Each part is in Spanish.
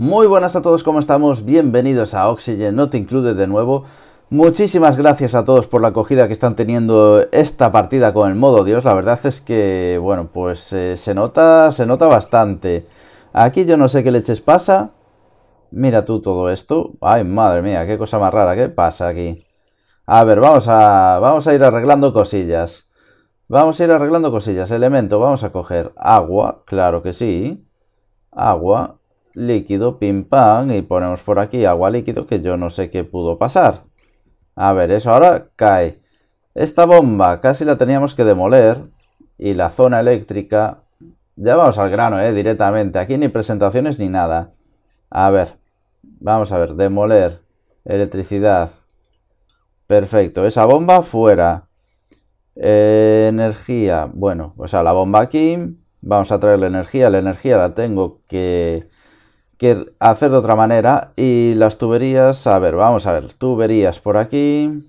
Muy buenas a todos, ¿cómo estamos? Bienvenidos a Oxygen No Te incluye de nuevo. Muchísimas gracias a todos por la acogida que están teniendo esta partida con el modo Dios. La verdad es que, bueno, pues eh, se nota, se nota bastante. Aquí yo no sé qué leches pasa. Mira tú todo esto. Ay, madre mía, qué cosa más rara, ¿qué pasa aquí? A ver, vamos a, vamos a ir arreglando cosillas. Vamos a ir arreglando cosillas. Elemento, vamos a coger agua, claro que sí. Agua, líquido, pim pam, y ponemos por aquí agua líquido que yo no sé qué pudo pasar. A ver, eso ahora cae. Esta bomba casi la teníamos que demoler y la zona eléctrica... Ya vamos al grano, eh, directamente. Aquí ni presentaciones ni nada. A ver, vamos a ver, demoler, electricidad. Perfecto, esa bomba fuera. Eh, energía, bueno, o sea, la bomba aquí, vamos a traer la energía, la energía la tengo que que hacer de otra manera. Y las tuberías, a ver, vamos a ver, tuberías por aquí.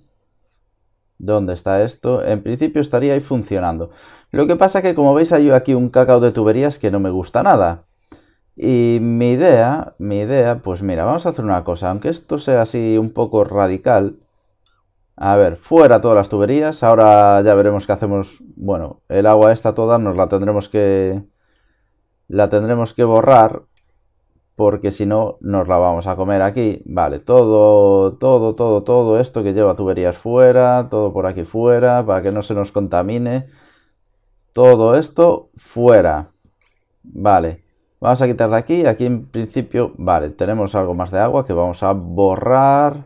¿Dónde está esto? En principio estaría ahí funcionando. Lo que pasa que como veis hay aquí un cacao de tuberías que no me gusta nada. Y mi idea, mi idea, pues mira, vamos a hacer una cosa. Aunque esto sea así un poco radical. A ver, fuera todas las tuberías. Ahora ya veremos qué hacemos. Bueno, el agua esta toda nos la tendremos que... La tendremos que borrar porque si no nos la vamos a comer aquí. Vale, todo, todo, todo, todo esto que lleva tuberías fuera, todo por aquí fuera, para que no se nos contamine. Todo esto fuera. Vale, vamos a quitar de aquí. Aquí en principio, vale, tenemos algo más de agua que vamos a borrar.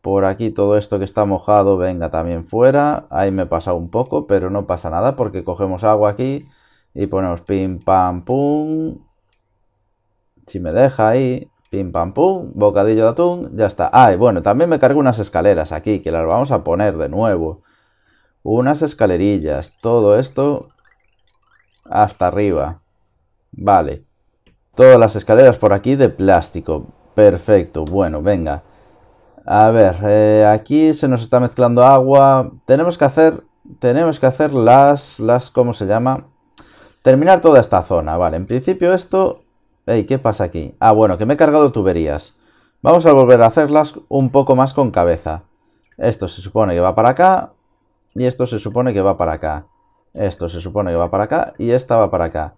Por aquí todo esto que está mojado, venga también fuera. Ahí me pasa un poco, pero no pasa nada porque cogemos agua aquí y ponemos pim, pam, pum si me deja ahí, pim pam pum, bocadillo de atún, ya está. Ah, y bueno, también me cargo unas escaleras aquí, que las vamos a poner de nuevo. Unas escalerillas, todo esto hasta arriba. Vale. Todas las escaleras por aquí de plástico. Perfecto, bueno, venga. A ver, eh, aquí se nos está mezclando agua. Tenemos que hacer, tenemos que hacer las, las, ¿cómo se llama? Terminar toda esta zona, vale. En principio esto ¿qué pasa aquí? Ah, bueno, que me he cargado tuberías. Vamos a volver a hacerlas un poco más con cabeza. Esto se supone que va para acá. Y esto se supone que va para acá. Esto se supone que va para acá. Y esta va para acá.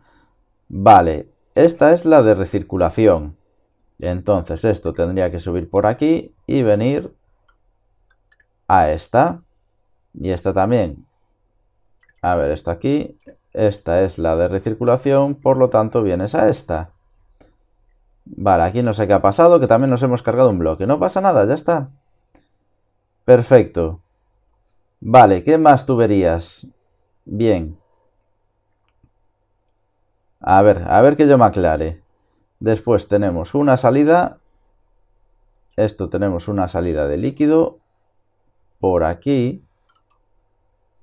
Vale, esta es la de recirculación. Entonces esto tendría que subir por aquí y venir a esta. Y esta también. A ver, esto aquí. Esta es la de recirculación, por lo tanto vienes a esta. Vale, aquí no sé qué ha pasado, que también nos hemos cargado un bloque. No pasa nada, ya está. Perfecto. Vale, ¿qué más tuberías? Bien. A ver, a ver que yo me aclare. Después tenemos una salida. Esto tenemos una salida de líquido. Por aquí.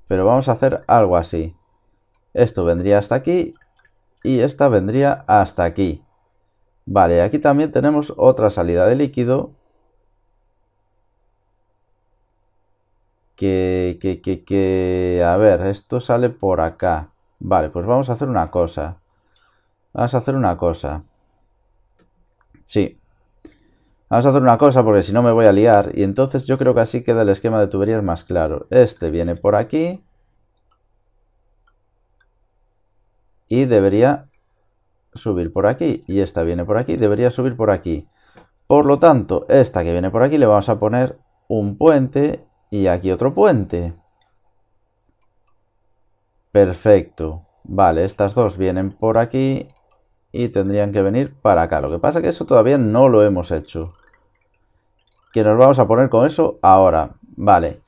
Pero vamos a hacer algo así. Esto vendría hasta aquí. Y esta vendría hasta aquí. Vale, aquí también tenemos otra salida de líquido. Que, que, que, que, a ver, esto sale por acá. Vale, pues vamos a hacer una cosa. Vamos a hacer una cosa. Sí. Vamos a hacer una cosa porque si no me voy a liar. Y entonces yo creo que así queda el esquema de tuberías más claro. Este viene por aquí. Y debería subir por aquí y esta viene por aquí, debería subir por aquí. Por lo tanto, esta que viene por aquí le vamos a poner un puente y aquí otro puente. Perfecto. Vale, estas dos vienen por aquí y tendrían que venir para acá. Lo que pasa es que eso todavía no lo hemos hecho. Que nos vamos a poner con eso ahora. Vale.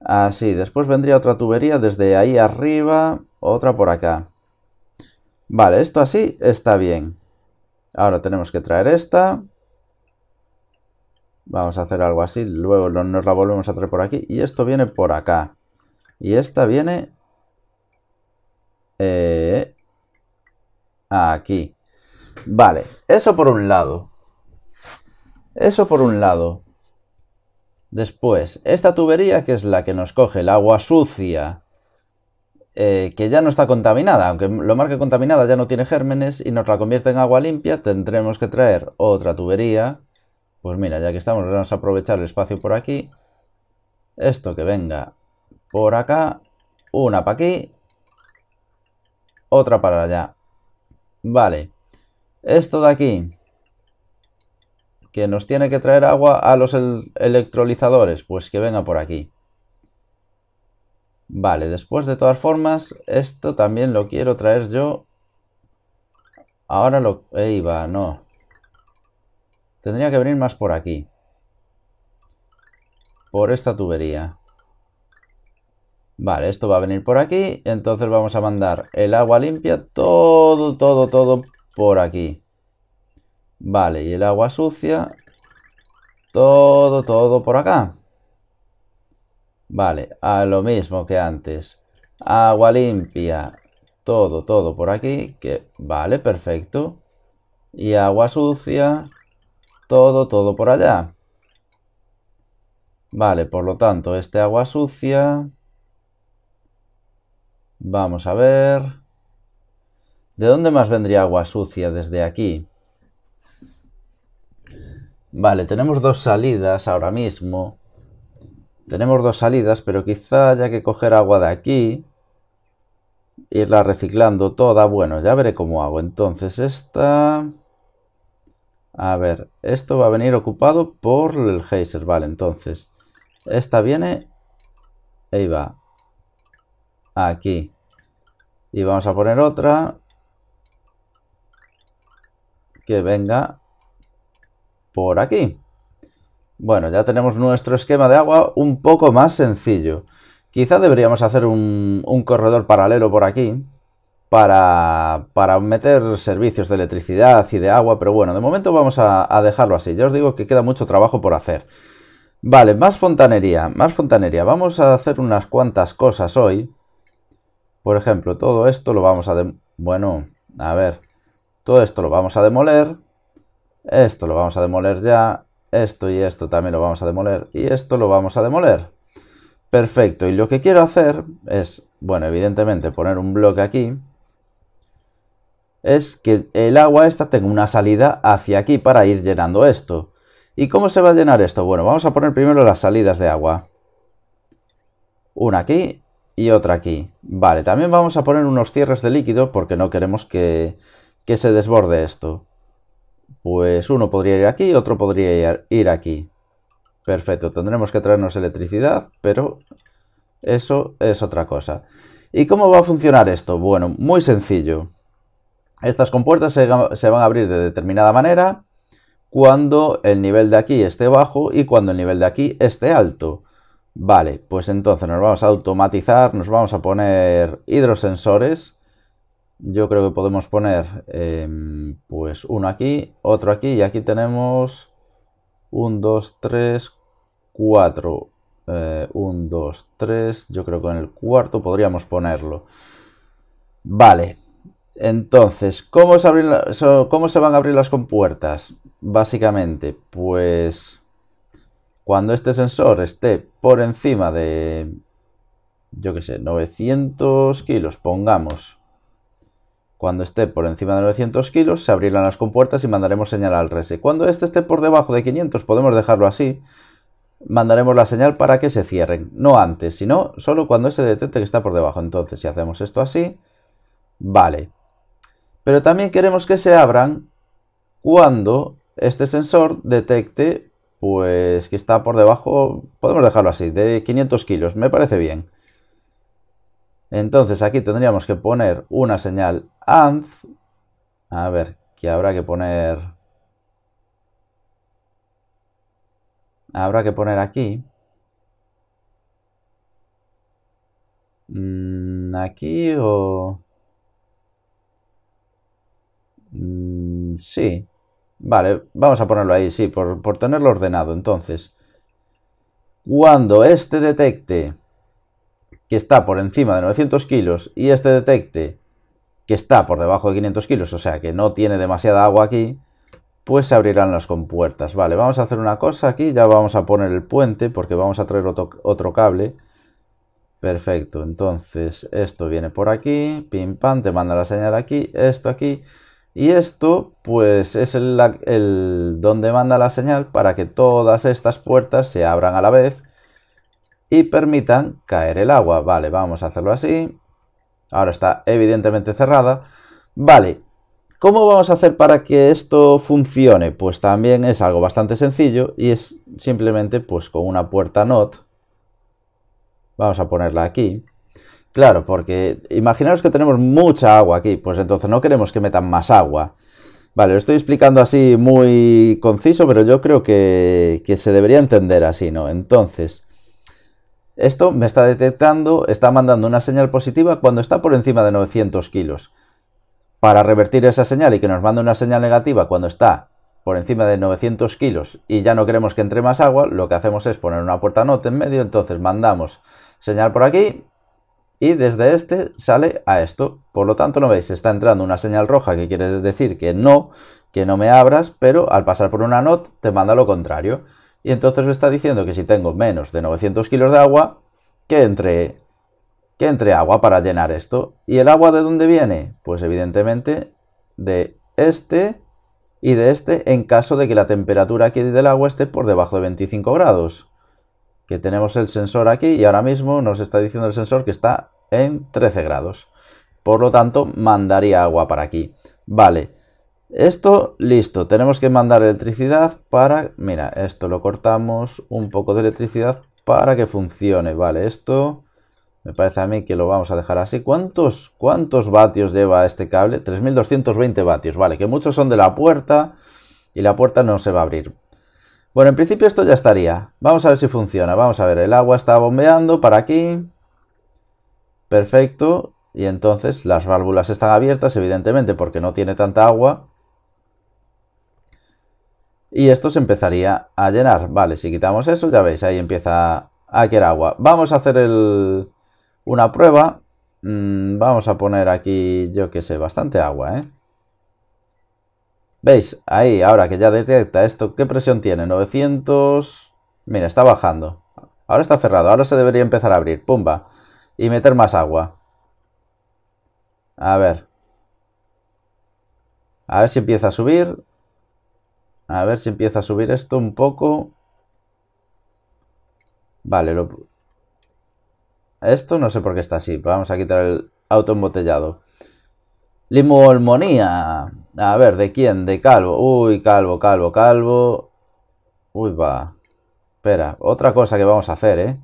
Así, después vendría otra tubería desde ahí arriba, otra por acá. Vale, esto así está bien. Ahora tenemos que traer esta. Vamos a hacer algo así, luego nos la volvemos a traer por aquí. Y esto viene por acá. Y esta viene... Eh, aquí. Vale, eso por un lado. Eso por un lado. Después, esta tubería que es la que nos coge el agua sucia eh, que ya no está contaminada, aunque lo marque contaminada ya no tiene gérmenes y nos la convierte en agua limpia, tendremos que traer otra tubería. Pues mira, ya que estamos, vamos a aprovechar el espacio por aquí. Esto que venga por acá, una para aquí, otra para allá. Vale, esto de aquí, que nos tiene que traer agua a los electrolizadores, pues que venga por aquí. Vale, después de todas formas, esto también lo quiero traer yo. Ahora lo... Ey, eh, va, no. Tendría que venir más por aquí. Por esta tubería. Vale, esto va a venir por aquí. Entonces vamos a mandar el agua limpia todo, todo, todo por aquí. Vale, y el agua sucia. Todo, todo por acá. Vale, a lo mismo que antes. Agua limpia. Todo, todo por aquí. Que, vale, perfecto. Y agua sucia. Todo, todo por allá. Vale, por lo tanto, este agua sucia... Vamos a ver... ¿De dónde más vendría agua sucia desde aquí? Vale, tenemos dos salidas ahora mismo. Tenemos dos salidas, pero quizá haya que coger agua de aquí. Irla reciclando toda. Bueno, ya veré cómo hago. Entonces esta... A ver, esto va a venir ocupado por el geyser. Vale, entonces... Esta viene... Ahí va. Aquí. Y vamos a poner otra. Que venga por aquí. Bueno, ya tenemos nuestro esquema de agua un poco más sencillo. Quizá deberíamos hacer un, corredor paralelo por aquí para, para, meter servicios de electricidad y de agua, pero bueno, de momento vamos a, dejarlo así. Ya os digo que queda mucho trabajo por hacer. Vale, más fontanería, más fontanería. Vamos a hacer unas cuantas cosas hoy. Por ejemplo, todo esto lo vamos a... Bueno, a ver. Todo esto lo vamos a demoler. Esto lo vamos a demoler ya. Esto y esto también lo vamos a demoler. Y esto lo vamos a demoler. Perfecto. Y lo que quiero hacer es, bueno, evidentemente poner un bloque aquí. Es que el agua esta tenga una salida hacia aquí para ir llenando esto. ¿Y cómo se va a llenar esto? Bueno, vamos a poner primero las salidas de agua. Una aquí y otra aquí. Vale, también vamos a poner unos cierres de líquido porque no queremos que, que se desborde esto. Pues uno podría ir aquí, otro podría ir aquí. Perfecto, tendremos que traernos electricidad, pero eso es otra cosa. ¿Y cómo va a funcionar esto? Bueno, muy sencillo. Estas compuertas se, se van a abrir de determinada manera cuando el nivel de aquí esté bajo y cuando el nivel de aquí esté alto. Vale, pues entonces nos vamos a automatizar, nos vamos a poner hidrosensores yo creo que podemos poner em, pues uno aquí, otro aquí y aquí tenemos 1, 2, 3, 4, 1, 2, 3, yo creo que en el cuarto podríamos ponerlo. Vale, entonces, ¿cómo se, abren ¿cómo se van a abrir las compuertas? Básicamente, pues cuando este sensor esté por encima de, yo qué sé, 900 kilos, pongamos, cuando esté por encima de 900 kilos, se abrirán las compuertas y mandaremos señal al rese. Cuando este esté por debajo de 500, podemos dejarlo así, mandaremos la señal para que se cierren. No antes, sino solo cuando se detecte que está por debajo. Entonces, si hacemos esto así, vale. Pero también queremos que se abran cuando este sensor detecte, pues, que está por debajo, podemos dejarlo así, de 500 kilos. Me parece bien. Entonces aquí tendríamos que poner una señal AND. A ver, que habrá que poner... Habrá que poner aquí. Mm, aquí o... Mm, sí. Vale, vamos a ponerlo ahí, sí, por, por tenerlo ordenado. Entonces, cuando este detecte que está por encima de 900 kilos y este detecte que está por debajo de 500 kilos, o sea que no tiene demasiada agua aquí, pues se abrirán las compuertas. Vale, vamos a hacer una cosa aquí, ya vamos a poner el puente porque vamos a traer otro, cable. Perfecto, entonces esto viene por aquí, pim pam, te manda la señal aquí, esto aquí. Y esto pues es el donde manda la señal para que todas estas puertas se abran a la vez y permitan caer el agua. Vale, vamos a hacerlo así. Ahora está evidentemente cerrada. Vale, ¿cómo vamos a hacer para que esto funcione? Pues también es algo bastante sencillo y es simplemente pues con una puerta NOT. Vamos a ponerla aquí. Claro, porque imaginaros que tenemos mucha agua aquí, pues entonces no queremos que metan más agua. Vale, lo estoy explicando así muy conciso, pero yo creo que, que se debería entender así, ¿no? Entonces, esto me está detectando, está mandando una señal positiva cuando está por encima de 900 kilos. Para revertir esa señal y que nos mande una señal negativa cuando está por encima de 900 kilos y ya no queremos que entre más agua, lo que hacemos es poner una puerta NOT en medio, entonces mandamos señal por aquí y desde este sale a esto. Por lo tanto, no veis, está entrando una señal roja que quiere decir que no, que no me abras, pero al pasar por una NOT te manda lo contrario. Y entonces me está diciendo que si tengo menos de 900 kilos de agua, que entre, que entre agua para llenar esto. ¿Y el agua de dónde viene? Pues evidentemente de este y de este en caso de que la temperatura aquí del agua esté por debajo de 25 grados. Que tenemos el sensor aquí y ahora mismo nos está diciendo el sensor que está en 13 grados. Por lo tanto, mandaría agua para aquí. Vale, esto, listo, tenemos que mandar electricidad para... Mira, esto lo cortamos, un poco de electricidad para que funcione. Vale, esto me parece a mí que lo vamos a dejar así. ¿Cuántos, cuántos vatios lleva este cable? 3220 vatios, vale, que muchos son de la puerta y la puerta no se va a abrir. Bueno, en principio esto ya estaría. Vamos a ver si funciona. Vamos a ver, el agua está bombeando para aquí. Perfecto. Y entonces las válvulas están abiertas, evidentemente, porque no tiene tanta agua. Y esto se empezaría a llenar. Vale, si quitamos eso, ya veis, ahí empieza a querer agua. Vamos a hacer una prueba. Mm, vamos a poner aquí, yo que sé, bastante agua, ¿eh? ¿Veis? Ahí, ahora que ya detecta esto, ¿qué presión tiene? 900... Mira, está bajando. Ahora está cerrado, ahora se debería empezar a abrir. Pumba. Y meter más agua. A ver. A ver si empieza a subir. A ver si empieza a subir esto un poco. Vale, lo... Esto no sé por qué está así. Vamos a quitar el auto embotellado. Limolmonía. A ver, ¿de quién? De Calvo. Uy, Calvo, Calvo, Calvo. Uy, va. Espera, otra cosa que vamos a hacer, ¿eh?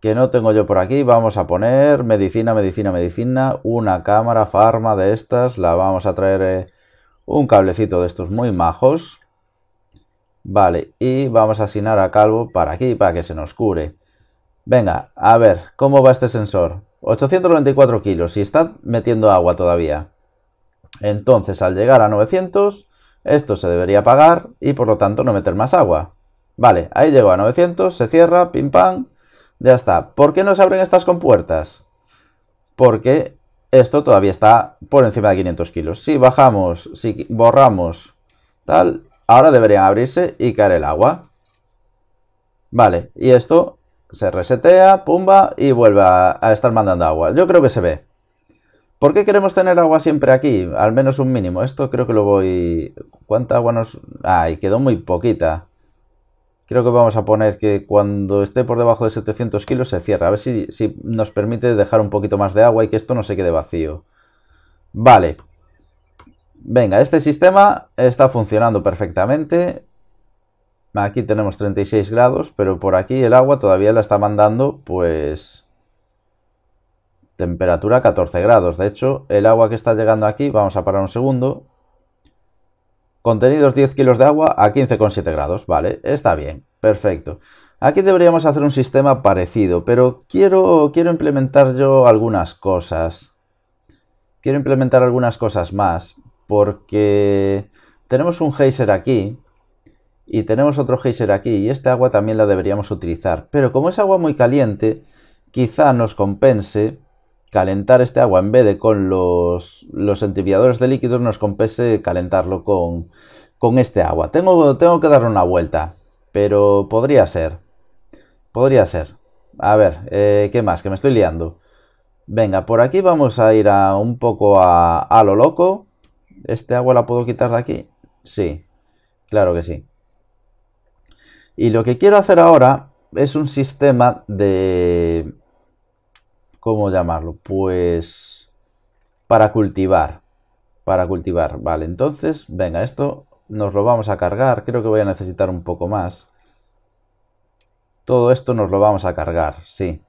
Que no tengo yo por aquí. Vamos a poner medicina, medicina, medicina. Una cámara farma de estas. La vamos a traer eh, un cablecito de estos muy majos. Vale, y vamos a asignar a Calvo para aquí, para que se nos cure. Venga, a ver, ¿cómo va este sensor? 894 kilos y está metiendo agua todavía. Entonces, al llegar a 900, esto se debería apagar y por lo tanto no meter más agua. Vale, ahí llegó a 900, se cierra, pim pam, ya está. ¿Por qué no se abren estas compuertas? Porque esto todavía está por encima de 500 kilos. Si bajamos, si borramos tal, Ahora deberían abrirse y caer el agua. Vale, y esto se resetea, pumba, y vuelve a, estar mandando agua. Yo creo que se ve. ¿Por qué queremos tener agua siempre aquí? Al menos un mínimo. Esto creo que lo voy... ¿Cuánta agua nos...? Ay, quedó muy poquita. Creo que vamos a poner que cuando esté por debajo de 700 kilos se cierra. A ver si, si nos permite dejar un poquito más de agua y que esto no se quede vacío. Vale. Venga, este sistema está funcionando perfectamente. Aquí tenemos 36 grados, pero por aquí el agua todavía la está mandando, pues... Temperatura 14 grados. De hecho, el agua que está llegando aquí, vamos a parar un segundo. Contenidos 10 kilos de agua a 15,7 grados. Vale, está bien, perfecto. Aquí deberíamos hacer un sistema parecido, pero quiero, quiero implementar yo algunas cosas. Quiero implementar algunas cosas más porque tenemos un geyser aquí y tenemos otro geyser aquí y esta agua también la deberíamos utilizar. Pero como es agua muy caliente, quizá nos compense calentar este agua en vez de con los, los de líquidos, nos compense calentarlo con, este agua. Tengo, tengo que darle una vuelta, pero podría ser. Podría ser. A ver, eh, ¿qué más? Que me estoy liando. Venga, por aquí vamos a ir a un poco a, a lo loco. ¿Este agua la puedo quitar de aquí? Sí, claro que sí. Y lo que quiero hacer ahora es un sistema de... ¿Cómo llamarlo? Pues... Para cultivar. Para cultivar. Vale, entonces, venga, esto nos lo vamos a cargar. Creo que voy a necesitar un poco más. Todo esto nos lo vamos a cargar, sí.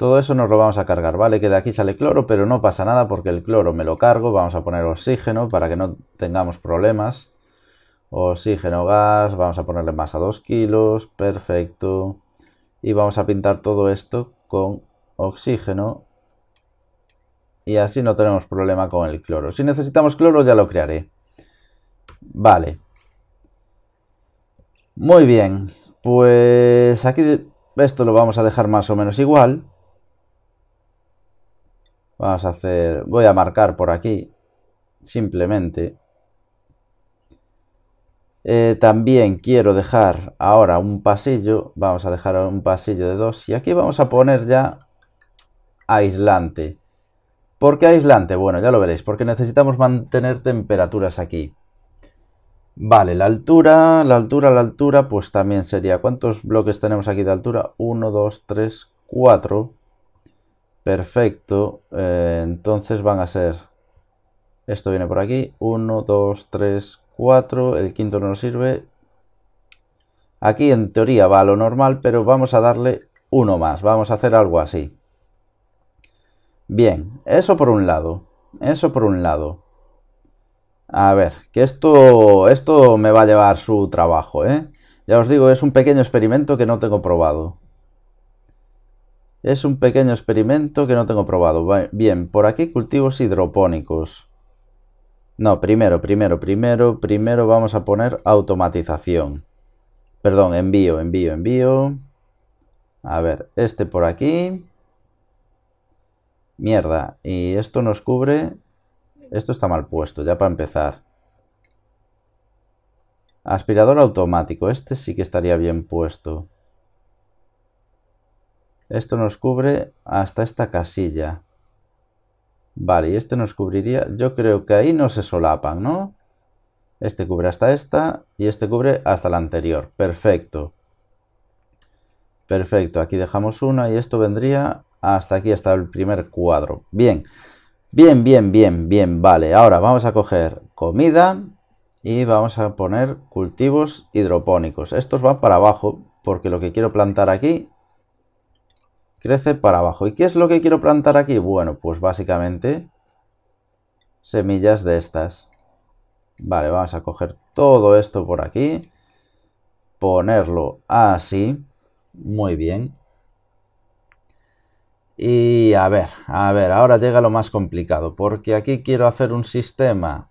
Todo eso nos lo vamos a cargar, ¿vale? Que de aquí sale cloro, pero no pasa nada porque el cloro me lo cargo. Vamos a poner oxígeno para que no tengamos problemas. Oxígeno, gas, vamos a ponerle más a 2 kilos, perfecto. Y vamos a pintar todo esto con oxígeno. Y así no tenemos problema con el cloro. Si necesitamos cloro ya lo crearé. Vale. Muy bien, pues aquí esto lo vamos a dejar más o menos igual. Vamos a hacer, voy a marcar por aquí, simplemente. Eh, también quiero dejar ahora un pasillo, vamos a dejar un pasillo de dos y aquí vamos a poner ya aislante. ¿Por qué aislante? Bueno, ya lo veréis, porque necesitamos mantener temperaturas aquí. Vale, la altura, la altura, la altura, pues también sería... ¿Cuántos bloques tenemos aquí de altura? 1, 2, 3, 4. Perfecto, eh, entonces van a ser, esto viene por aquí, 1, 2, 3, 4, el quinto no nos sirve. Aquí en teoría va a lo normal, pero vamos a darle uno más, vamos a hacer algo así. Bien, eso por un lado, eso por un lado. A ver, que esto, esto me va a llevar su trabajo, ¿eh? Ya os digo, es un pequeño experimento que no tengo probado. Es un pequeño experimento que no tengo probado. Bien, por aquí cultivos hidropónicos. No, primero, primero, primero, primero vamos a poner automatización. Perdón, envío, envío, envío. A ver, este por aquí. Mierda, y esto nos cubre... Esto está mal puesto, ya para empezar. Aspirador automático, este sí que estaría bien puesto. Esto nos cubre hasta esta casilla. Vale, y este nos cubriría... Yo creo que ahí no se solapan, ¿no? Este cubre hasta esta y este cubre hasta la anterior. Perfecto. Perfecto, aquí dejamos una y esto vendría hasta aquí, hasta el primer cuadro. Bien, bien, bien, bien, bien, vale. Ahora vamos a coger comida y vamos a poner cultivos hidropónicos. Estos van para abajo porque lo que quiero plantar aquí crece para abajo. ¿Y qué es lo que quiero plantar aquí? Bueno, pues básicamente semillas de estas. Vale, vamos a coger todo esto por aquí, ponerlo así, muy bien. Y a ver, a ver, ahora llega lo más complicado, porque aquí quiero hacer un sistema.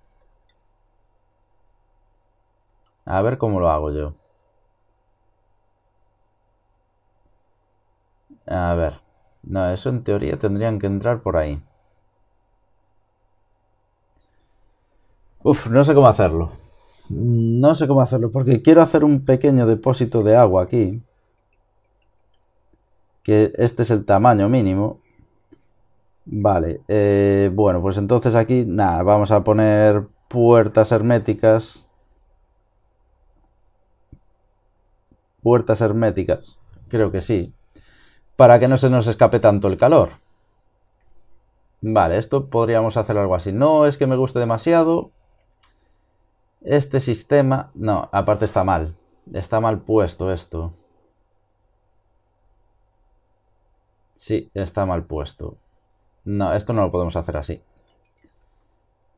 A ver cómo lo hago yo. A ver. No, eso en teoría tendrían que entrar por ahí. Uf, no sé cómo hacerlo. Mm, no sé cómo hacerlo, porque quiero hacer un pequeño depósito de agua aquí. Que este es el tamaño mínimo. Vale, eh, bueno, pues entonces aquí, nada, vamos a poner puertas herméticas. Puertas herméticas, creo que sí para que no se nos escape tanto el calor. Vale, esto podríamos hacer algo así. No es que me guste demasiado. Este sistema... No, aparte está mal. Está mal puesto esto. Sí, está mal puesto. No, esto no lo podemos hacer así.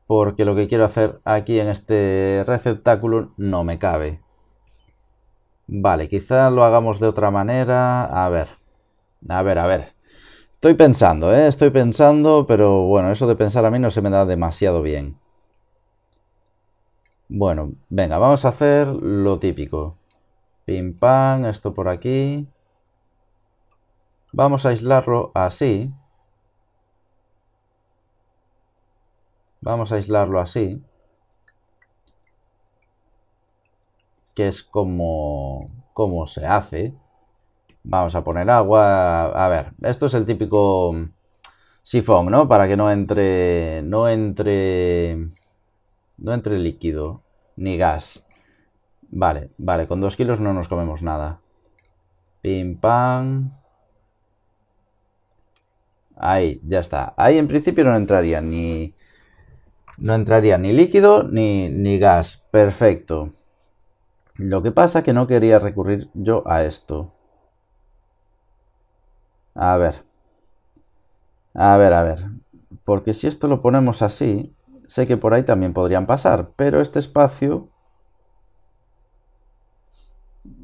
Porque lo que quiero hacer aquí en este receptáculo no me cabe. Vale, quizás lo hagamos de otra manera. A ver. A ver, a ver. Estoy pensando, ¿eh? Estoy pensando, pero bueno, eso de pensar a mí no se me da demasiado bien. Bueno, venga, vamos a hacer lo típico. Pim pam, esto por aquí. Vamos a aislarlo así. Vamos a aislarlo así. Que es como, como se hace. Vamos a poner agua. A ver, esto es el típico sifón, ¿no? Para que no entre, no entre, no entre líquido ni gas. Vale, vale, con dos kilos no nos comemos nada. Pim, pam. Ahí, ya está. Ahí en principio no entraría ni, no entraría ni líquido ni, ni gas. Perfecto. Lo que pasa es que no quería recurrir yo a esto. A ver. A ver, a ver. Porque si esto lo ponemos así, sé que por ahí también podrían pasar, pero este espacio...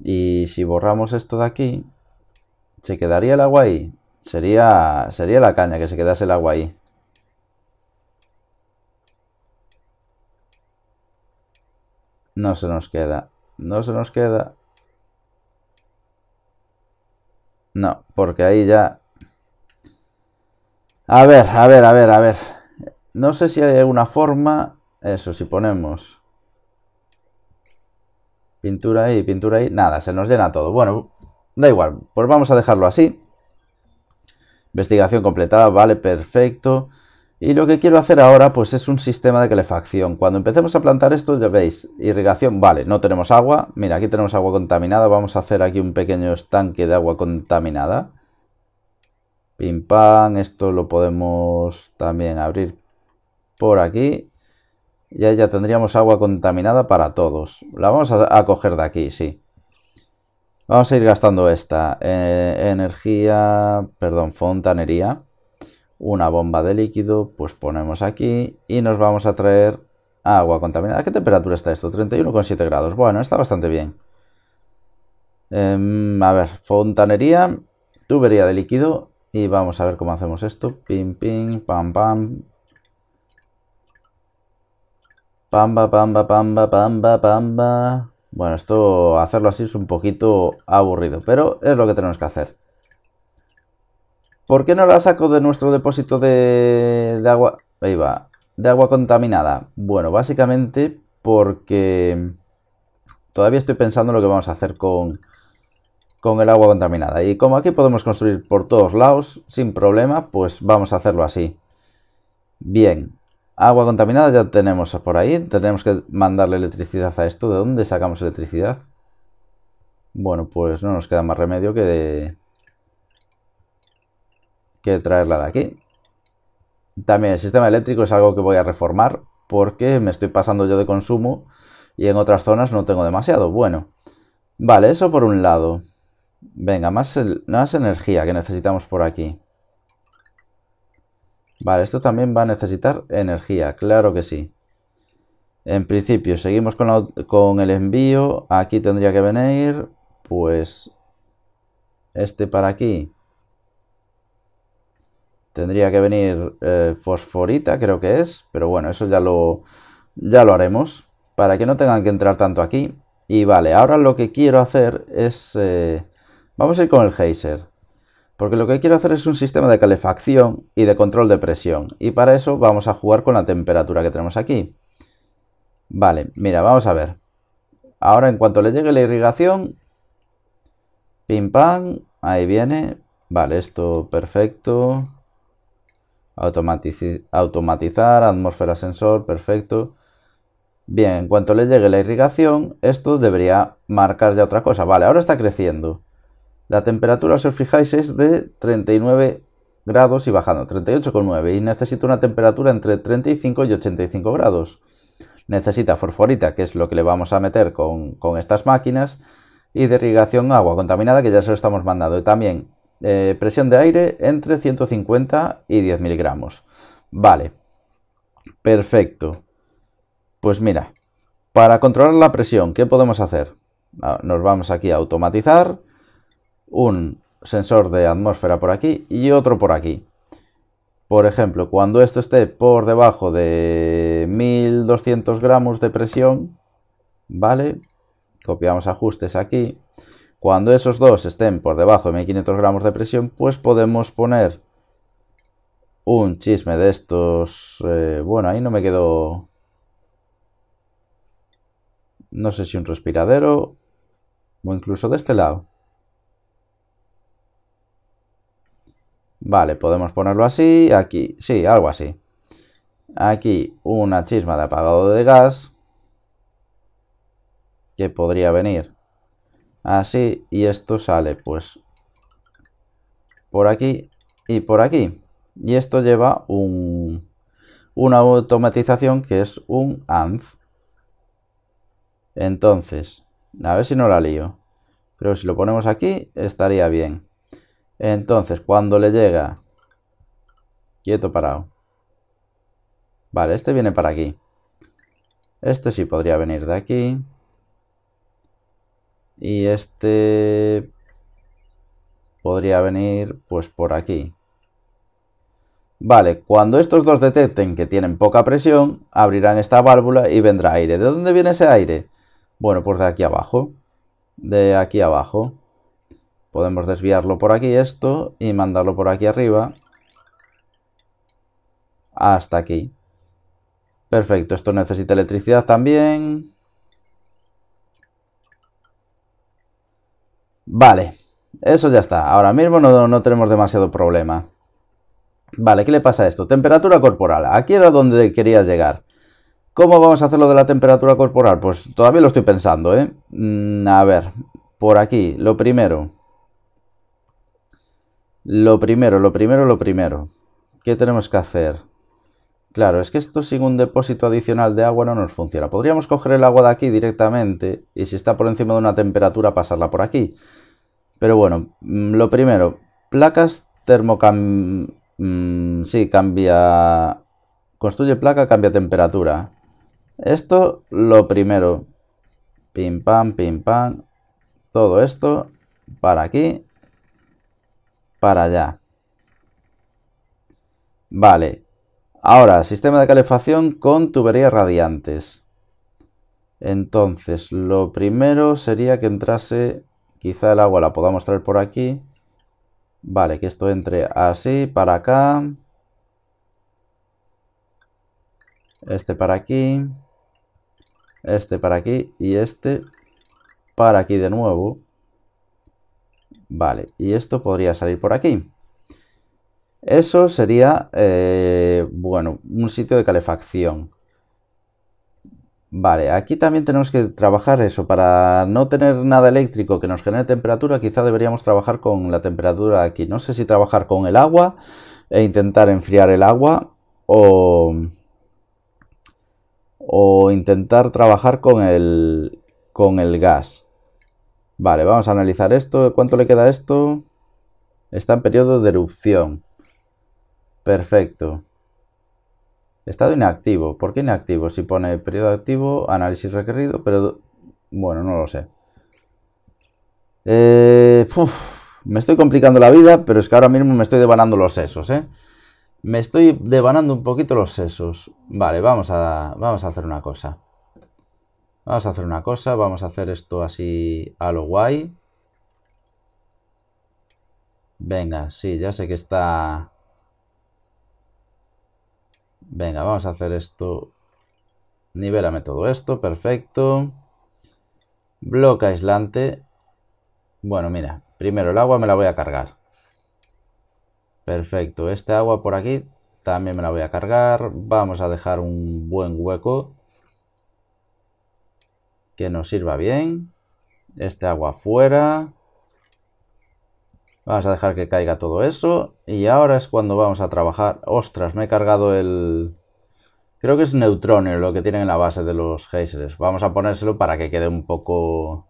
Y si borramos esto de aquí, se quedaría el agua ahí. Sería, sería la caña que se quedase el agua ahí. No se nos queda. No se nos queda. No, porque ahí ya... A ver, a ver, a ver, a ver. No sé si hay alguna forma... Eso, si ponemos... Pintura ahí, pintura ahí... Nada, se nos llena todo. Bueno, da igual. Pues vamos a dejarlo así. Investigación completada, vale, perfecto. Y lo que quiero hacer ahora pues es un sistema de calefacción. Cuando empecemos a plantar esto ya veis, irrigación, vale, no tenemos agua. Mira, aquí tenemos agua contaminada, vamos a hacer aquí un pequeño estanque de agua contaminada. Pim pam, esto lo podemos también abrir por aquí. Y ya tendríamos agua contaminada para todos. La vamos a, coger de aquí, sí. Vamos a ir gastando esta. Eh, energía, perdón, fontanería una bomba de líquido, pues ponemos aquí y nos vamos a traer agua contaminada. ¿A ¿Qué temperatura está esto? 31,7 grados. Bueno, está bastante bien. Em, a ver, fontanería, tubería de líquido y vamos a ver cómo hacemos esto. Pim, pim, pam, pam. Pamba, pamba, pamba, pamba, pamba. Bueno, esto hacerlo así es un poquito aburrido, pero es lo que tenemos que hacer. ¿Por qué no la saco de nuestro depósito de, agua? Ahí va. De agua contaminada. Bueno, básicamente porque todavía estoy pensando en lo que vamos a hacer con, con el agua contaminada. Y como aquí podemos construir por todos lados sin problema, pues vamos a hacerlo así. Bien, agua contaminada ya tenemos por ahí. Tenemos que mandarle electricidad a esto. ¿De dónde sacamos electricidad? Bueno, pues no nos queda más remedio que de, que traerla de aquí. También el sistema eléctrico es algo que voy a reformar porque me estoy pasando yo de consumo y en otras zonas no tengo demasiado. Bueno, vale, eso por un lado. Venga, más, energía que necesitamos por aquí. Vale, esto también va a necesitar energía, claro que sí. En principio, seguimos con el envío. Aquí tendría que venir, pues, este para aquí. Tendría que venir eh, fosforita, creo que es, pero bueno, eso ya lo, ya lo haremos para que no tengan que entrar tanto aquí. Y vale, ahora lo que quiero hacer es... Eh, vamos a ir con el geyser. Porque lo que quiero hacer es un sistema de calefacción y de control de presión. Y para eso vamos a jugar con la temperatura que tenemos aquí. Vale, mira, vamos a ver. Ahora en cuanto le llegue la irrigación... Pim pam, ahí viene. Vale, esto perfecto automatizar, atmósfera sensor, perfecto. Bien, en cuanto le llegue la irrigación, esto debería marcar ya otra cosa. Vale, ahora está creciendo. La temperatura, si os fijáis, es de 39 grados y bajando, 38,9. Y necesita una temperatura entre 35 y 85 grados. Necesita forforita, que es lo que le vamos a meter con, con estas máquinas. Y de irrigación agua contaminada, que ya se lo estamos mandando. Y también eh, presión de aire entre 150 y 10 miligramos. Vale, perfecto. Pues mira, para controlar la presión, ¿qué podemos hacer? Ah, nos vamos aquí a automatizar, un sensor de atmósfera por aquí y otro por aquí. Por ejemplo, cuando esto esté por debajo de 1200 gramos de presión, ¿vale? Copiamos ajustes aquí, cuando esos dos estén por debajo de 1500 gramos de presión, pues podemos poner un chisme de estos. Eh, bueno, ahí no me quedó. No sé si un respiradero o incluso de este lado. Vale, podemos ponerlo así, aquí, sí, algo así. Aquí una chisma de apagado de gas que podría venir Así, ah, y esto sale pues por aquí y por aquí. Y esto lleva un, una automatización que es un ANF. Entonces, a ver si no la lío. Pero si lo ponemos aquí, estaría bien. Entonces, cuando le llega... Quieto parado. Vale, este viene para aquí. Este sí podría venir de aquí. Y este podría venir pues por aquí. Vale, cuando estos dos detecten que tienen poca presión, abrirán esta válvula y vendrá aire. ¿De dónde viene ese aire? Bueno, pues de aquí abajo. De aquí abajo. Podemos desviarlo por aquí esto y mandarlo por aquí arriba. Hasta aquí. Perfecto, esto necesita electricidad también. Vale, eso ya está. Ahora mismo no, no tenemos demasiado problema. Vale, ¿qué le pasa a esto? Temperatura corporal. Aquí era donde quería llegar. ¿Cómo vamos a hacer lo de la temperatura corporal? Pues todavía lo estoy pensando, ¿eh? Mm, a ver, por aquí, lo primero. Lo primero, lo primero, lo primero. ¿Qué tenemos que hacer? Claro, es que esto sin un depósito adicional de agua no nos funciona. Podríamos coger el agua de aquí directamente y si está por encima de una temperatura pasarla por aquí. Pero bueno, mm, lo primero, placas termocam... Mm, sí, cambia... Construye placa, cambia temperatura. Esto, lo primero. Pim, pam, pim, pam. Todo esto, para aquí, para allá. Vale. Ahora, sistema de calefacción con tuberías radiantes. Entonces, lo primero sería que entrase Quizá el agua la podamos traer por aquí. Vale, que esto entre así, para acá. Este para aquí. Este para aquí. Y este para aquí de nuevo. Vale, y esto podría salir por aquí. Eso sería, eh, bueno, un sitio de calefacción. Vale, aquí también tenemos que trabajar eso. Para no tener nada eléctrico que nos genere temperatura, quizá deberíamos trabajar con la temperatura aquí. No sé si trabajar con el agua e intentar enfriar el agua o, o intentar trabajar con el, con el gas. Vale, vamos a analizar esto. ¿Cuánto le queda esto? Está en periodo de erupción. Perfecto. Estado inactivo. ¿Por qué inactivo? Si pone periodo activo, análisis requerido, pero bueno, no lo sé. Eh, me estoy complicando la vida, pero es que ahora mismo me estoy devanando los sesos, ¿eh? Me estoy devanando un poquito los sesos. Vale, vamos a, vamos a hacer una cosa. Vamos a hacer una cosa, vamos a hacer esto así a lo guay. Venga, sí, ya sé que está Venga, vamos a hacer esto. Nivelame todo esto, perfecto. Bloque aislante. Bueno, mira, primero el agua me la voy a cargar. Perfecto, este agua por aquí también me la voy a cargar. Vamos a dejar un buen hueco que nos sirva bien. Este agua fuera. Vamos a dejar que caiga todo eso. Y ahora es cuando vamos a trabajar. Ostras, me he cargado el... Creo que es neutronio lo que tienen en la base de los geysers. Vamos a ponérselo para que quede un poco...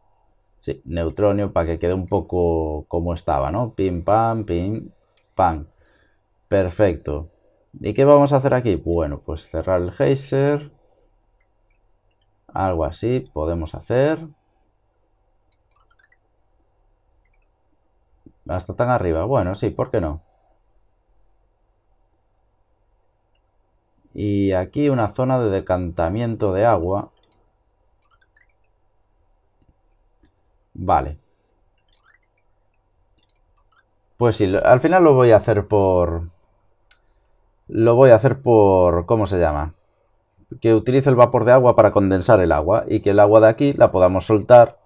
Sí, neutronio para que quede un poco como estaba, ¿no? Pim, pam, pim, pam. Perfecto. ¿Y qué vamos a hacer aquí? Bueno, pues cerrar el geyser. Algo así podemos hacer. Hasta tan arriba. Bueno, sí, ¿por qué no? Y aquí una zona de decantamiento de agua. Vale. Pues sí, al final lo voy a hacer por... Lo voy a hacer por... ¿Cómo se llama? Que utilice el vapor de agua para condensar el agua y que el agua de aquí la podamos soltar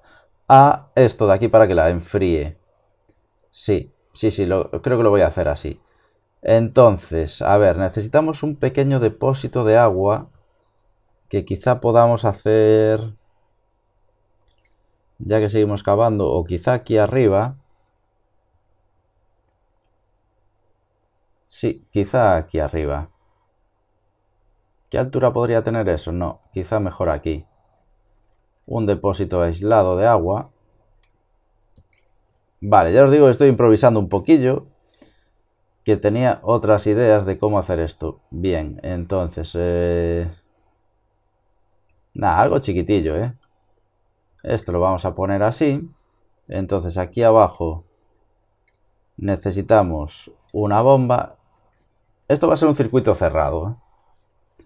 a esto de aquí para que la enfríe. Sí, sí, sí, creo que lo voy a hacer así. Entonces, a ver, necesitamos un pequeño depósito de agua que quizá podamos hacer ya que seguimos cavando o quizá aquí arriba. Sí, quizá aquí arriba. ¿Qué altura podría tener eso? No, quizá mejor aquí. Un depósito aislado de agua. Vale, ya os digo, estoy improvisando un poquillo, que tenía otras ideas de cómo hacer esto. Bien, entonces... Eh, nada, algo chiquitillo, ¿eh? Esto lo vamos a poner así. Entonces aquí abajo necesitamos una bomba. Esto va a ser un circuito cerrado. ¿eh?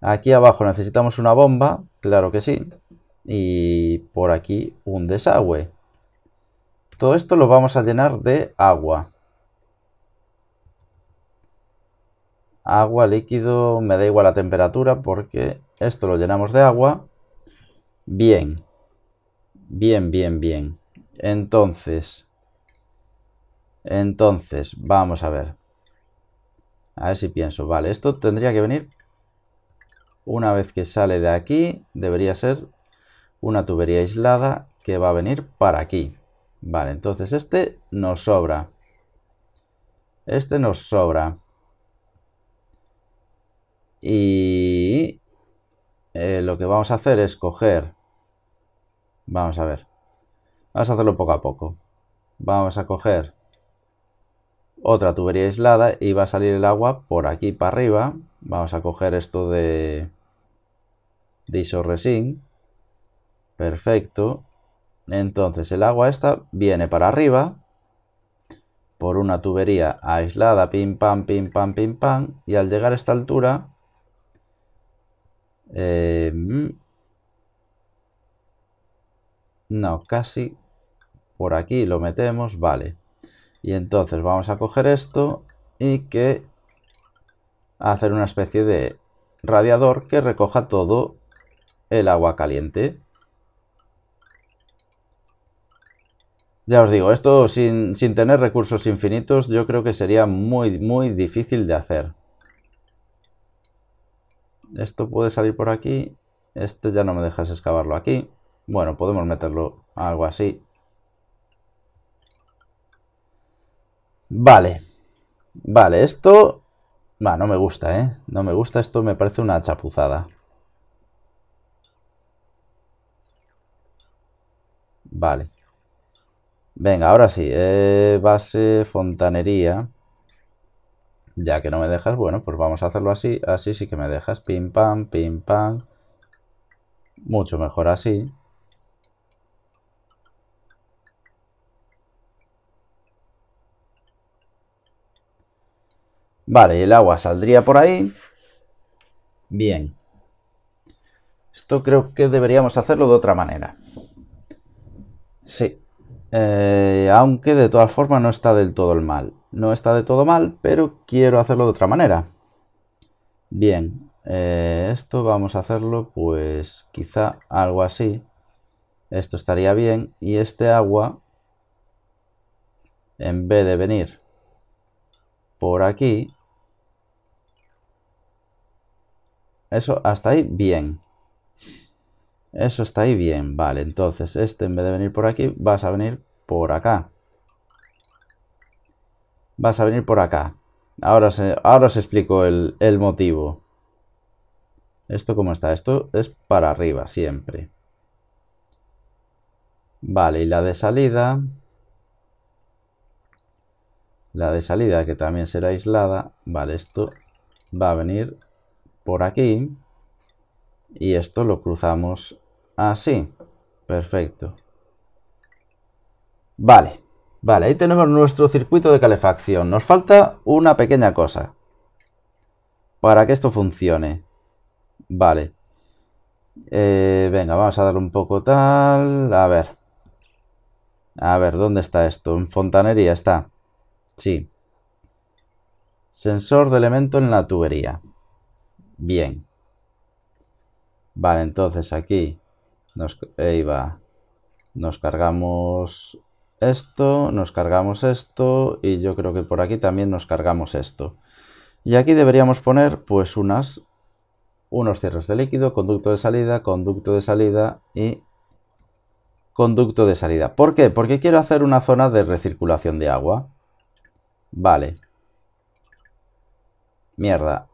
Aquí abajo necesitamos una bomba, claro que sí. Y por aquí un desagüe. Todo esto lo vamos a llenar de agua. Agua, líquido, me da igual la temperatura porque esto lo llenamos de agua. Bien. Bien, bien, bien. Entonces. Entonces, vamos a ver. A ver si pienso. Vale, esto tendría que venir una vez que sale de aquí. Debería ser una tubería aislada que va a venir para aquí. Vale, entonces este nos sobra. Este nos sobra. Y eh, lo que vamos a hacer es coger... Vamos a ver. Vamos a hacerlo poco a poco. Vamos a coger otra tubería aislada y va a salir el agua por aquí para arriba. Vamos a coger esto de, de Resin. Perfecto. Entonces el agua esta viene para arriba por una tubería aislada, pim pam, pim pam, pim pam, y al llegar a esta altura eh, mm, no, casi por aquí lo metemos, vale. Y entonces vamos a coger esto y que hacer una especie de radiador que recoja todo el agua caliente. Ya os digo, esto sin, tener recursos infinitos yo creo que sería muy, muy difícil de hacer. Esto puede salir por aquí. Este ya no me dejas excavarlo aquí. Bueno, podemos meterlo algo así. Vale. Vale, esto... va, no me gusta, ¿eh? No me gusta, esto me parece una chapuzada. Vale. Venga, ahora sí. Eh, base fontanería. Ya que no me dejas, bueno, pues vamos a hacerlo así. Así sí que me dejas. Pim, pam, pim, pam. Mucho mejor así. Vale, el agua saldría por ahí. Bien. Esto creo que deberíamos hacerlo de otra manera. Sí, eh, aunque de todas formas no está del todo el mal. No está de todo mal, pero quiero hacerlo de otra manera. Bien, eh, esto vamos a hacerlo pues quizá algo así. Esto estaría bien. Y este agua, en vez de venir por aquí, eso hasta ahí bien. Eso está ahí bien. Vale, entonces este en vez de venir por aquí, vas a venir por acá. Vas a venir por acá. Ahora, ahora os explico el, motivo. ¿Esto cómo está? Esto es para arriba siempre. Vale, y la de salida... La de salida que también será aislada. Vale, esto va a venir por aquí. Y esto lo cruzamos así. Perfecto. Vale. Vale, ahí tenemos nuestro circuito de calefacción. Nos falta una pequeña cosa. Para que esto funcione. Vale. Eh, venga, vamos a dar un poco tal... A ver. A ver, ¿dónde está esto? En fontanería está. Sí. Sensor de elemento en la tubería. Bien. Vale, entonces aquí nos, nos cargamos esto, nos cargamos esto y yo creo que por aquí también nos cargamos esto. Y aquí deberíamos poner pues unas, unos cierres de líquido, conducto de salida, conducto de salida y conducto de salida. ¿Por qué? Porque quiero hacer una zona de recirculación de agua. Vale. Mierda.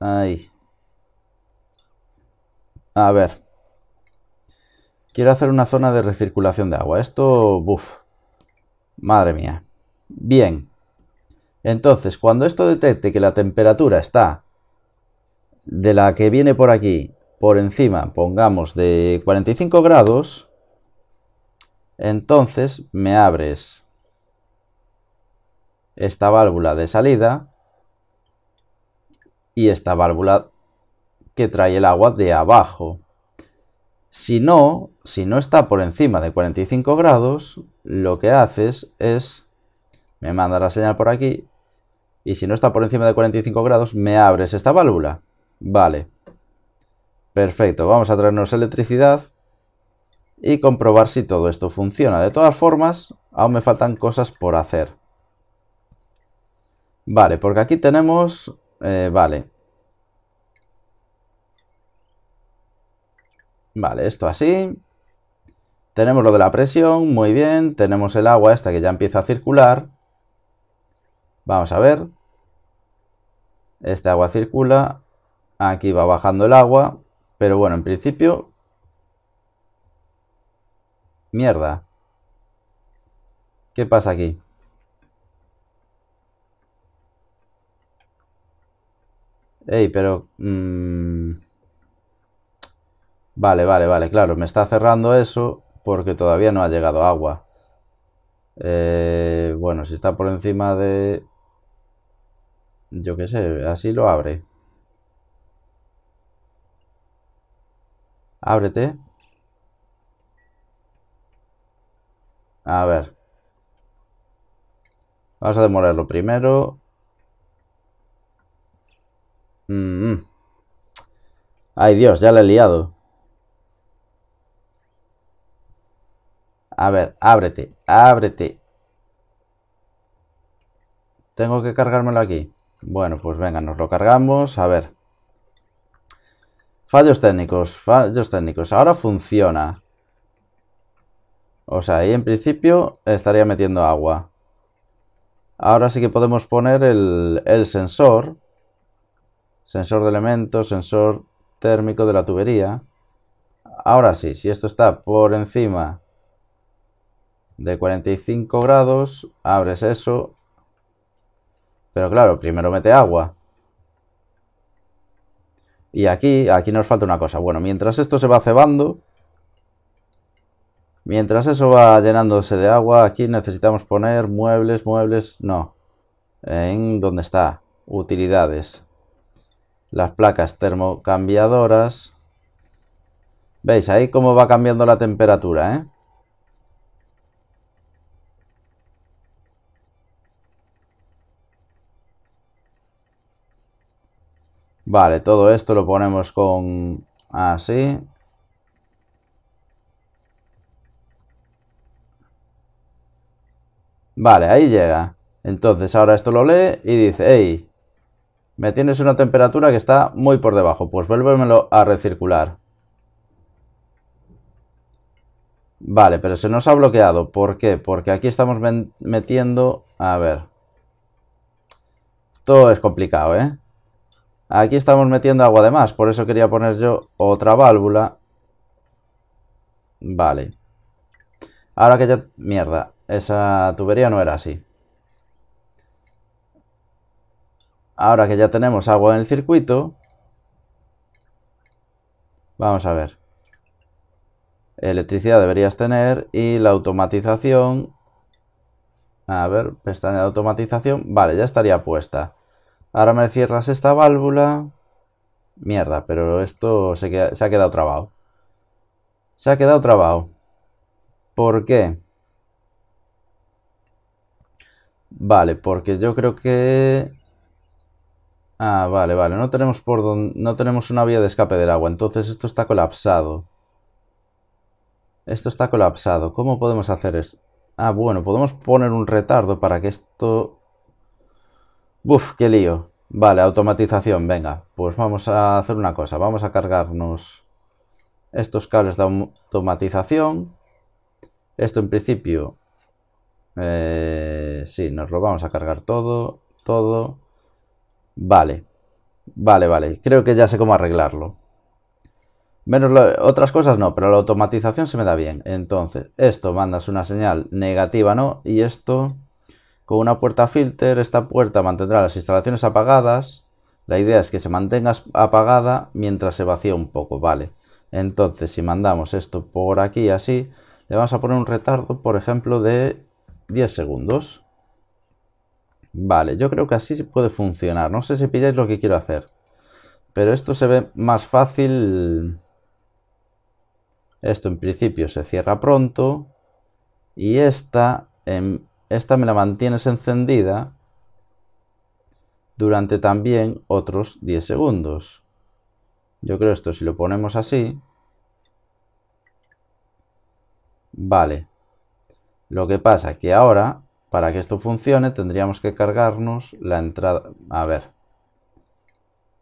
Ahí. A ver. Quiero hacer una zona de recirculación de agua. Esto, buf. Madre mía. Bien. Entonces, cuando esto detecte que la temperatura está de la que viene por aquí, por encima, pongamos de 45 grados, entonces me abres esta válvula de salida y esta válvula que trae el agua de abajo. Si no, si no está por encima de 45 grados, lo que haces es, me manda la señal por aquí, y si no está por encima de 45 grados, me abres esta válvula. Vale. Perfecto, vamos a traernos electricidad y comprobar si todo esto funciona. De todas formas, aún me faltan cosas por hacer. Vale, porque aquí tenemos... Eh, vale, Vale, esto así. Tenemos lo de la presión, muy bien. Tenemos el agua esta que ya empieza a circular. Vamos a ver. Este agua circula. Aquí va bajando el agua. Pero bueno, en principio... Mierda. ¿Qué pasa aquí? Ey, pero... Mm, Vale, vale, vale, claro, me está cerrando eso porque todavía no ha llegado agua. Eh, bueno, si está por encima de... Yo qué sé, así lo abre. Ábrete. A ver. Vamos a demolerlo primero. Mm, mm. Ay Dios, ya le he liado. A ver, ábrete, ábrete. Tengo que cargármelo aquí. Bueno, pues venga, nos lo cargamos. A ver. Fallos técnicos, fallos técnicos. Ahora funciona. O sea, ahí en principio estaría metiendo agua. Ahora sí que podemos poner el, el sensor. Sensor de elementos, sensor térmico de la tubería. Ahora sí, si esto está por encima de 45 grados, abres eso. Pero claro, primero mete agua. Y aquí, aquí nos falta una cosa. Bueno, mientras esto se va cebando, mientras eso va llenándose de agua, aquí necesitamos poner muebles, muebles, no. En dónde está, utilidades. Las placas termocambiadoras. ¿Veis? Ahí cómo va cambiando la temperatura, ¿eh? Vale, todo esto lo ponemos con así. Vale, ahí llega. Entonces ahora esto lo lee y dice, hey, me tienes una temperatura que está muy por debajo, pues vuélvemelo a recircular. Vale, pero se nos ha bloqueado. ¿Por qué? Porque aquí estamos metiendo... A ver. Todo es complicado, ¿eh? Aquí estamos metiendo agua de más, por eso quería poner yo otra válvula. Vale. Ahora que ya... Mierda, esa tubería no era así. Ahora que ya tenemos agua en el circuito... Vamos a ver. Electricidad deberías tener y la automatización... A ver, pestaña de automatización. Vale, ya estaría puesta. Ahora me cierras esta válvula. Mierda, pero esto se, ha quedado trabado. Se ha quedado trabado. ¿Por qué? Vale, porque yo creo que... Ah, vale, vale. No tenemos por no tenemos una vía de escape del agua. Entonces esto está colapsado. Esto está colapsado. ¿Cómo podemos hacer esto? Ah, bueno, podemos poner un retardo para que esto Uf, qué lío. Vale, automatización, venga. Pues vamos a hacer una cosa. Vamos a cargarnos estos cables de automatización. Esto en principio... Eh, sí, nos lo vamos a cargar todo, todo. Vale. Vale, vale. Creo que ya sé cómo arreglarlo. Menos otras cosas no, pero la automatización se me da bien. Entonces, esto mandas una señal negativa, ¿no? Y esto con una puerta filter, esta puerta mantendrá las instalaciones apagadas. La idea es que se mantenga apagada mientras se vacía un poco, ¿vale? Entonces, si mandamos esto por aquí así, le vamos a poner un retardo, por ejemplo, de 10 segundos. Vale, yo creo que así puede funcionar. No sé si pilláis lo que quiero hacer. Pero esto se ve más fácil. Esto en principio se cierra pronto. Y esta en esta me la mantienes encendida durante también otros 10 segundos. Yo creo esto, si lo ponemos así, vale. Lo que pasa que ahora, para que esto funcione, tendríamos que cargarnos la entrada, a ver,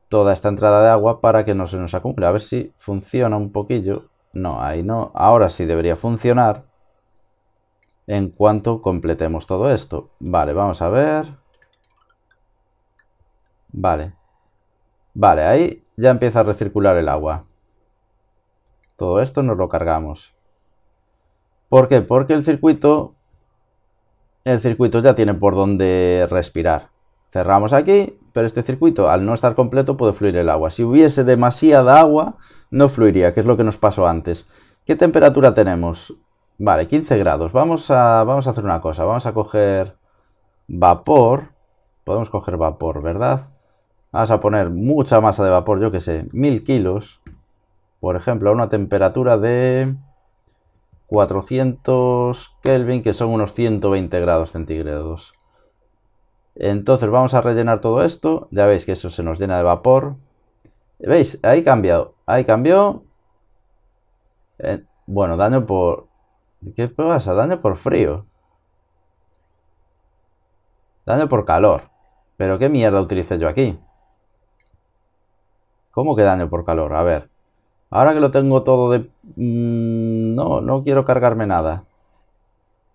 toda esta entrada de agua para que no se nos acumule. A ver si funciona un poquillo. No, ahí no. Ahora sí debería funcionar en cuanto completemos todo esto. Vale, vamos a ver. Vale. Vale, ahí ya empieza a recircular el agua. Todo esto nos lo cargamos. ¿Por qué? Porque el circuito, el circuito ya tiene por dónde respirar. Cerramos aquí, pero este circuito, al no estar completo, puede fluir el agua. Si hubiese demasiada agua, no fluiría, que es lo que nos pasó antes. ¿Qué temperatura tenemos? Vale, 15 grados. Vamos a, vamos a hacer una cosa. Vamos a coger vapor. Podemos coger vapor, ¿verdad? Vamos a poner mucha masa de vapor, yo que sé, 1000 kilos. Por ejemplo, a una temperatura de 400 Kelvin, que son unos 120 grados centígrados. Entonces vamos a rellenar todo esto. Ya veis que eso se nos llena de vapor. ¿Veis? Ahí cambiado. Ahí cambió. Eh, bueno, daño por... ¿Qué pasa? Daño por frío. Daño por calor. ¿Pero qué mierda utilicé yo aquí? ¿Cómo que daño por calor? A ver. Ahora que lo tengo todo de... Mm, no, no quiero cargarme nada.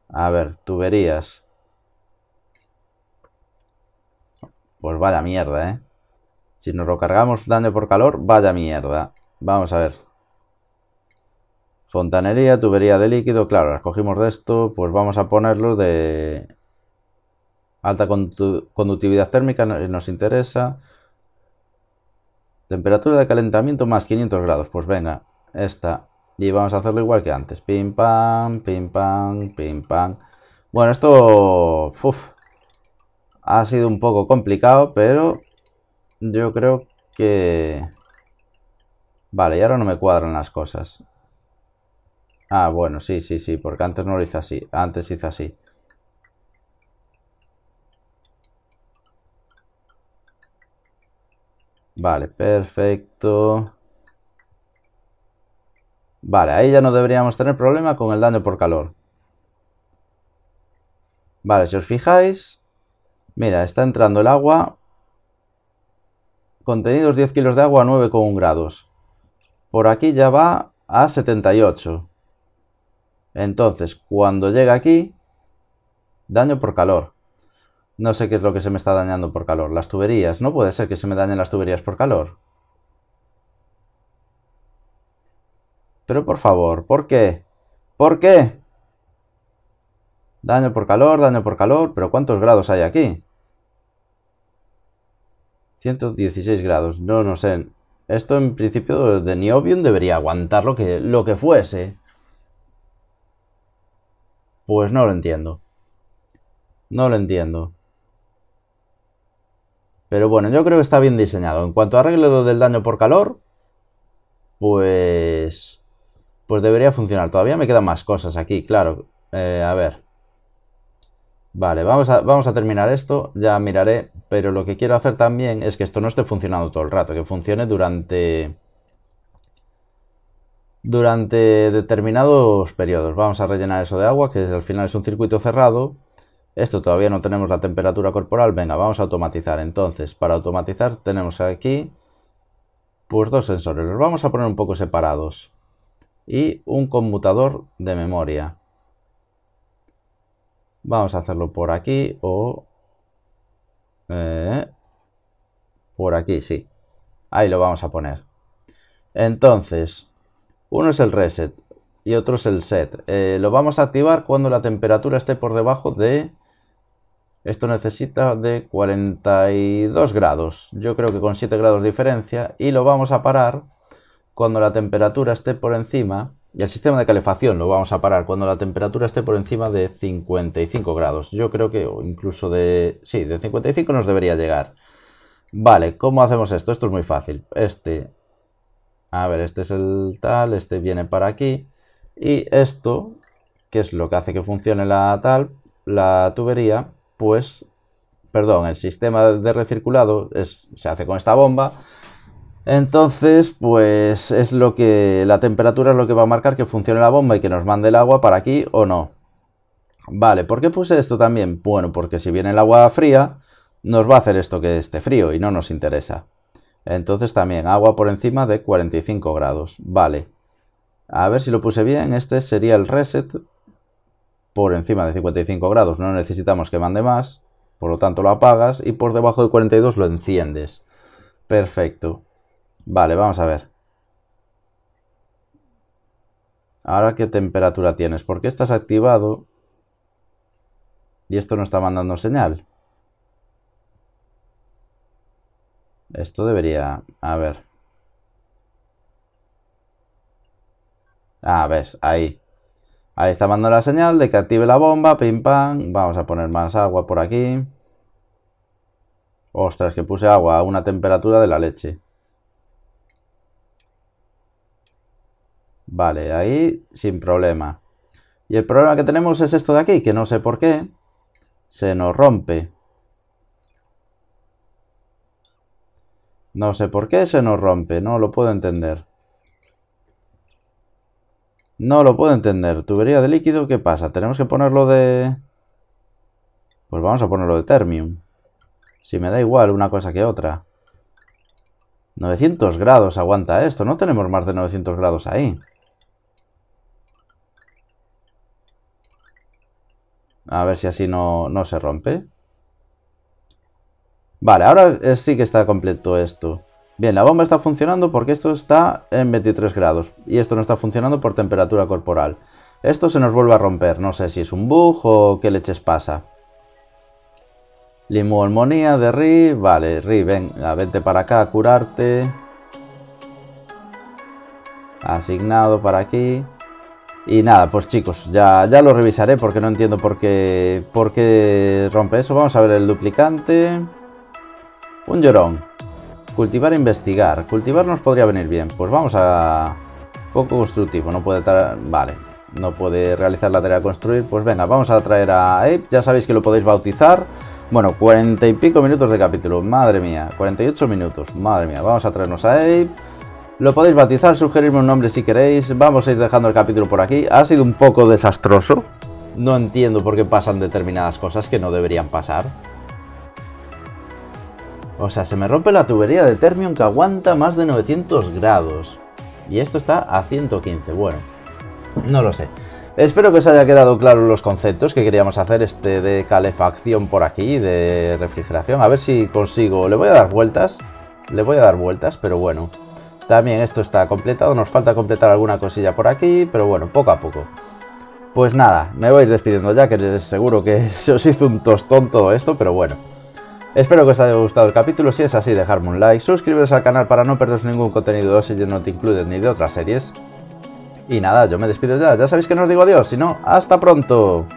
A ver, tuberías. Pues vaya mierda, ¿eh? Si nos lo cargamos daño por calor, vaya mierda. Vamos a ver. Fontanería, tubería de líquido, claro, las cogimos de esto, pues vamos a ponerlo de alta conductividad térmica, nos interesa. Temperatura de calentamiento más 500 grados, pues venga, esta. Y vamos a hacerlo igual que antes, pim pam, pim pam, pim pam. Bueno, esto ha sido un poco complicado, pero yo creo que... Vale, y ahora no me cuadran las cosas. Ah, bueno, sí, sí, sí, porque antes no lo hice así. Antes hice así. Vale, perfecto. Vale, ahí ya no deberíamos tener problema con el daño por calor. Vale, si os fijáis, mira, está entrando el agua. Contenidos 10 kilos de agua a 9,1 grados. Por aquí ya va a 78. Entonces, cuando llega aquí, daño por calor. No sé qué es lo que se me está dañando por calor. Las tuberías. No puede ser que se me dañen las tuberías por calor. Pero por favor, ¿por qué? ¿Por qué? Daño por calor, daño por calor, pero ¿cuántos grados hay aquí? 116 grados, no, no sé. Esto en principio de Niobium debería aguantar lo que, lo que fuese. Pues no lo entiendo. No lo entiendo. Pero bueno, yo creo que está bien diseñado. En cuanto a arreglo del daño por calor, pues... Pues debería funcionar. Todavía me quedan más cosas aquí, claro. Eh, a ver. Vale, vamos vamos a terminar esto. Ya miraré. Pero lo que quiero hacer también es que esto no esté funcionando todo el rato. Que funcione durante durante determinados periodos. Vamos a rellenar eso de agua, que al final es un circuito cerrado. Esto todavía no tenemos la temperatura corporal. Venga, vamos a automatizar. Entonces, para automatizar tenemos aquí pues dos sensores. Los vamos a poner un poco separados. Y un conmutador de memoria. Vamos a hacerlo por aquí o eh, por aquí, sí. Ahí lo vamos a poner. Entonces, uno es el reset y otro es el set. Eh, lo vamos a activar cuando la temperatura esté por debajo de... Esto necesita de 42 grados. Yo creo que con 7 grados de diferencia. Y lo vamos a parar cuando la temperatura esté por encima. Y el sistema de calefacción lo vamos a parar cuando la temperatura esté por encima de 55 grados. Yo creo que incluso de... Sí, de 55 nos debería llegar. Vale, ¿cómo hacemos esto? Esto es muy fácil. Este a ver, este es el tal, este viene para aquí. Y esto, que es lo que hace que funcione la tal, la tubería, pues, perdón, el sistema de recirculado es, se hace con esta bomba. Entonces, pues es lo que la temperatura es lo que va a marcar que funcione la bomba y que nos mande el agua para aquí o no. Vale, ¿por qué puse esto también? Bueno, porque si viene el agua fría, nos va a hacer esto que esté frío y no nos interesa. Entonces también agua por encima de 45 grados. Vale. A ver si lo puse bien. Este sería el reset por encima de 55 grados. No necesitamos que mande más. Por lo tanto lo apagas y por debajo de 42 lo enciendes. Perfecto. Vale, vamos a ver. Ahora qué temperatura tienes. Porque estás activado y esto no está mandando señal. Esto debería... A ver. Ah, ves, ahí. Ahí está mandando la señal de que active la bomba, pim pam. Vamos a poner más agua por aquí. Ostras, que puse agua a una temperatura de la leche. Vale, ahí sin problema. Y el problema que tenemos es esto de aquí, que no sé por qué. Se nos rompe. No sé por qué se nos rompe, no lo puedo entender. No lo puedo entender. Tubería de líquido, ¿qué pasa? Tenemos que ponerlo de... Pues vamos a ponerlo de termium. Si me da igual una cosa que otra. 900 grados aguanta esto. No tenemos más de 900 grados ahí. A ver si así no, no se rompe. Vale, ahora eh, sí que está completo esto. Bien, la bomba está funcionando porque esto está en 23 grados y esto no está funcionando por temperatura corporal. Esto se nos vuelve a romper, no sé si es un bug o qué leches pasa. Limoholmonía de Ri, vale, Ri, venga, vente para acá a curarte. Asignado para aquí. Y nada, pues chicos, ya, ya lo revisaré porque no entiendo por qué, por qué rompe eso. Vamos a ver el duplicante. Un llorón. Cultivar e investigar. Cultivar nos podría venir bien. Pues vamos a... Poco constructivo. No puede estar... Vale. No puede realizar la tarea de construir. Pues venga, vamos a traer a Ape. Ya sabéis que lo podéis bautizar. Bueno, cuarenta y pico minutos de capítulo. Madre mía. 48 minutos. Madre mía. Vamos a traernos a Ape. Lo podéis bautizar, sugerirme un nombre si queréis. Vamos a ir dejando el capítulo por aquí. Ha sido un poco desastroso. No entiendo por qué pasan determinadas cosas que no deberían pasar. O sea, se me rompe la tubería de Termion que aguanta más de 900 grados. Y esto está a 115, bueno. No lo sé. Espero que os haya quedado claro los conceptos que queríamos hacer, este de calefacción por aquí, de refrigeración. A ver si consigo, le voy a dar vueltas, le voy a dar vueltas, pero bueno. También esto está completado, nos falta completar alguna cosilla por aquí, pero bueno, poco a poco. Pues nada, me voy a ir despidiendo ya, que seguro que se os hizo un tostón todo esto, pero bueno. Espero que os haya gustado el capítulo, si es así dejadme un like, suscribiros al canal para no perderos ningún contenido de y no te incluyen ni de otras series. Y nada, yo me despido ya, ya sabéis que no os digo adiós, sino hasta pronto.